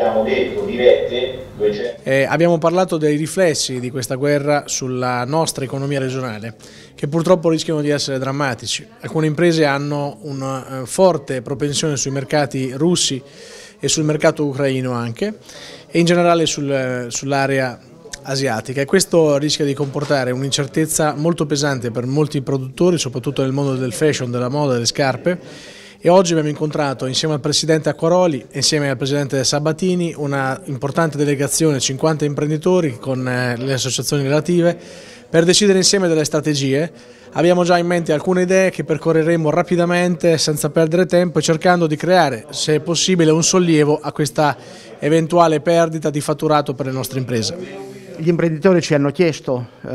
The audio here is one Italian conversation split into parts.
abbiamo detto, dirette. 200. Eh, abbiamo parlato dei riflessi di questa guerra sulla nostra economia regionale, che purtroppo rischiano di essere drammatici. Alcune imprese hanno una eh, forte propensione sui mercati russi e sul mercato ucraino anche, e in generale sul, eh, sull'area asiatica e questo rischia di comportare un'incertezza molto pesante per molti produttori, soprattutto nel mondo del fashion, della moda, delle scarpe e oggi abbiamo incontrato insieme al Presidente Acquaroli insieme al Presidente Sabatini una importante delegazione, 50 imprenditori con eh, le associazioni relative per decidere insieme delle strategie. Abbiamo già in mente alcune idee che percorreremo rapidamente senza perdere tempo e cercando di creare, se possibile, un sollievo a questa eventuale perdita di fatturato per le nostre imprese. Gli imprenditori ci hanno chiesto eh,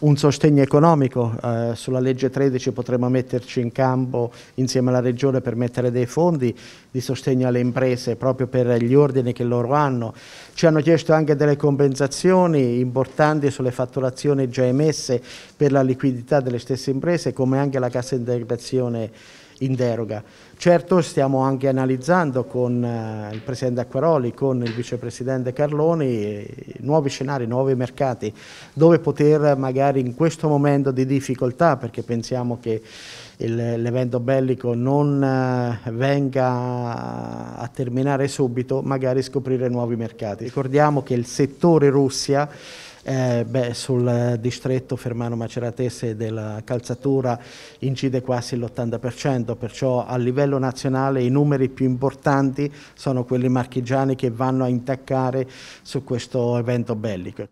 un sostegno economico, eh, sulla legge 13 potremo metterci in campo insieme alla Regione per mettere dei fondi di sostegno alle imprese proprio per gli ordini che loro hanno. Ci hanno chiesto anche delle compensazioni importanti sulle fatturazioni già emesse per la liquidità delle stesse imprese come anche la cassa integrazione in deroga. Certo stiamo anche analizzando con eh, il Presidente Acquaroli, con il Vicepresidente Carloni, eh, nuovi scenari, nuovi mercati, dove poter magari in questo momento di difficoltà, perché pensiamo che l'evento bellico non eh, venga a terminare subito, magari scoprire nuovi mercati. Ricordiamo che il settore Russia eh, beh, sul distretto Fermano Maceratese della calzatura incide quasi l'80%, perciò a livello nazionale i numeri più importanti sono quelli marchigiani che vanno a intaccare su questo evento bellico.